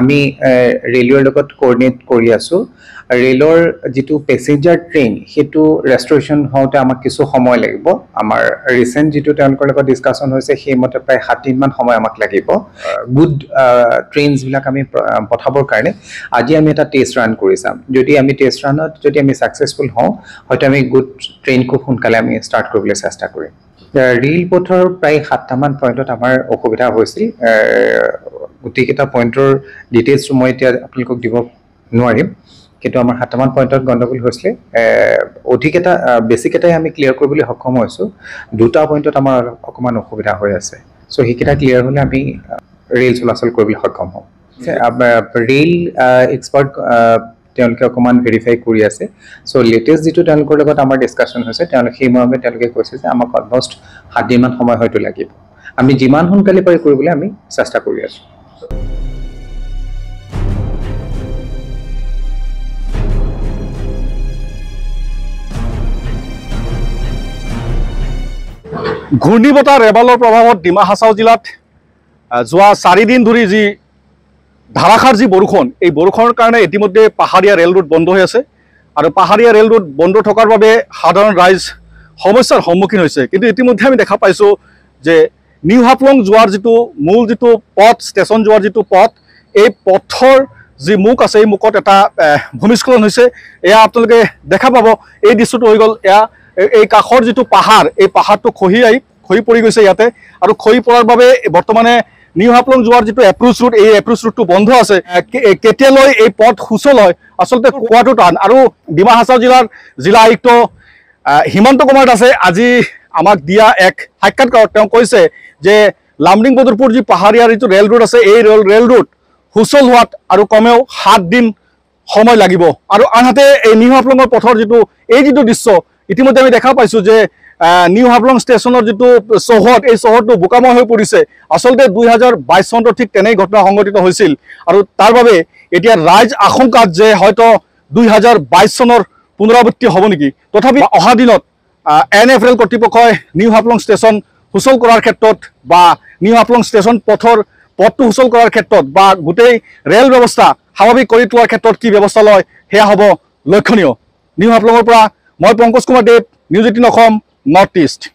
আমি ৰেলৱেৰ লগত কৰ্ডিনেট কৰি আছোঁ ৰেলৰ যিটো পেছেঞ্জাৰ ট্ৰেইন সেইটো ৰেষ্ট্ৰেশ্যন হওঁতে আমাক কিছু সময় লাগিব আমাৰ ৰিচেণ্ট যিটো তেওঁলোকৰ লগত ডিছকাশ্যন হৈছে সেইমতে প্ৰায় সাতদিনমান সময় আমাক লাগিব গুড ট্ৰেইনছবিলাক আমি পঠাবৰ কাৰণে আজি আমি এটা টেষ্ট ৰাণ কৰি চাম যদি আমি টেষ্ট ৰাণত যদি আমি ছাকচেছফুল হওঁ হয়তো আমি গুড ট্ৰেইন খুব সোনকালে আমি ষ্টাৰ্ট কৰিবলৈ চেষ্টা কৰিম ৰেল পথৰ প্ৰায় সাতটামান পইণ্টত আমাৰ অসুবিধা হৈছিল গোটেইকেইটা পইণ্টৰ ডিটেইলছটো মই এতিয়া আপোনালোকক দিব নোৱাৰিম কিন্তু আমাৰ সাতটামান পইণ্টত গণ্ডগোল হৈছিলে অধিক এটা বেছিক এটাই আমি ক্লিয়াৰ কৰিবলৈ সক্ষম হৈছোঁ দুটা পইণ্টত আমাৰ অলপ অকণমান অসুবিধা হৈ আছে চ' সেইকেইটা ক্লিয়াৰ হ'লে আমি ৰেল চলাচল কৰিবলৈ সক্ষম হ'ম ৰেল এক্সপাৰ্ট তেওঁলোকে অকণমান ভেৰিফাই কৰি আছে চ' লেটেষ্ট যিটো তেওঁলোকৰ লগত আমাৰ ডিছকাশ্যন হৈছে তেওঁলোকে সেই মৰ্মে তেওঁলোকে কৈছে যে আমাক অলমষ্ট সাতদিনমান সময় হয়তো লাগিব আমি যিমান সোনকালে পাৰি কৰিবলৈ আমি চেষ্টা কৰি আছোঁ ঘূৰ্ণিবতাহ ৰেবালৰ প্ৰভাৱত ডিমা হাছাও জিলাত যোৱা চাৰিদিন ধৰি যি ধাৰাসাৰ যি বৰষুণ এই বৰষুণৰ কাৰণে ইতিমধ্যে পাহাৰীয়া ৰেল ৰুট বন্ধ হৈ আছে আৰু পাহাৰীয়া ৰেল ৰুট বন্ধ থকাৰ বাবে সাধাৰণ ৰাইজ সমস্যাৰ সন্মুখীন হৈছে কিন্তু ইতিমধ্যে আমি দেখা পাইছোঁ যে নিউ হাপলং যোৱাৰ যিটো মূল যিটো পথ ষ্টেচন যোৱাৰ যিটো পথ এই পথৰ যি মুখ আছে এই মুখত এটা ভূমিস্খলন হৈছে এয়া আপোনালোকে দেখা পাব এই দৃশ্যটো হৈ গ'ল এয়া এই কাষৰ যিটো পাহাৰ এই পাহাৰটো খহি আহি খহি পৰি গৈছে ইয়াতে আৰু খহি পৰাৰ বাবে বৰ্তমানে নিউ হাপলং যোৱাৰ যিটো এপ্ৰোচ ৰুট এই এপ্ৰোচ ৰুটটো বন্ধ আছে কেতিয়ালৈ এই পথ সুচল হয় আচলতে কোৱাটো টান আৰু ডিমা হাছাও জিলাৰ জিলা আয়ুক্ত হিমন্ত কুমাৰ দাসে আজি আমাক দিয়া এক সাক্ষাৎকাৰত তেওঁ কৈছে যে লামডিং বদৰপুৰ যি পাহাৰীয়াৰ যিটো ৰেল ৰোড আছে এই ৰেল ৰেল ৰোড সুচল হোৱাত আৰু কমেও সাত দিন সময় লাগিব আৰু আনহাতে এই নিউ হাপলঙৰ পথৰ যিটো এই যিটো দৃশ্য ইতিমধ্যে আমি দেখা পাইছোঁ যে নিউ হাফলং ষ্টেচনৰ যিটো চহৰ এই চহৰটো বোকাময় হৈ পৰিছে আচলতে দুই হাজাৰ বাইছ চনত ঠিক তেনেই ঘটনা সংঘটিত হৈছিল আৰু তাৰ বাবে এতিয়া ৰাইজ আশংকাত যে হয়তো দুই হাজাৰ বাইছ চনৰ পুনৰাবৃত্তি হ'ব নেকি তথাপি অহা দিনত এন এফ ৰেল কৰ্তৃপক্ষই নিউ হাফলং ষ্টেচন সুচল কৰাৰ ক্ষেত্ৰত বা নিউ হাফলং ষ্টেচন পথৰ পথটো সুচল কৰাৰ ক্ষেত্ৰত বা গোটেই ৰেল ব্যৱস্থা স্বাভাৱিক কৰি তোলাৰ ক্ষেত্ৰত কি ব্যৱস্থা লয় সেয়া হ'ব লক্ষণীয় নিউ হাফলঙৰ পৰা মই Pankaj Kumar Dev news eighteen Assam north east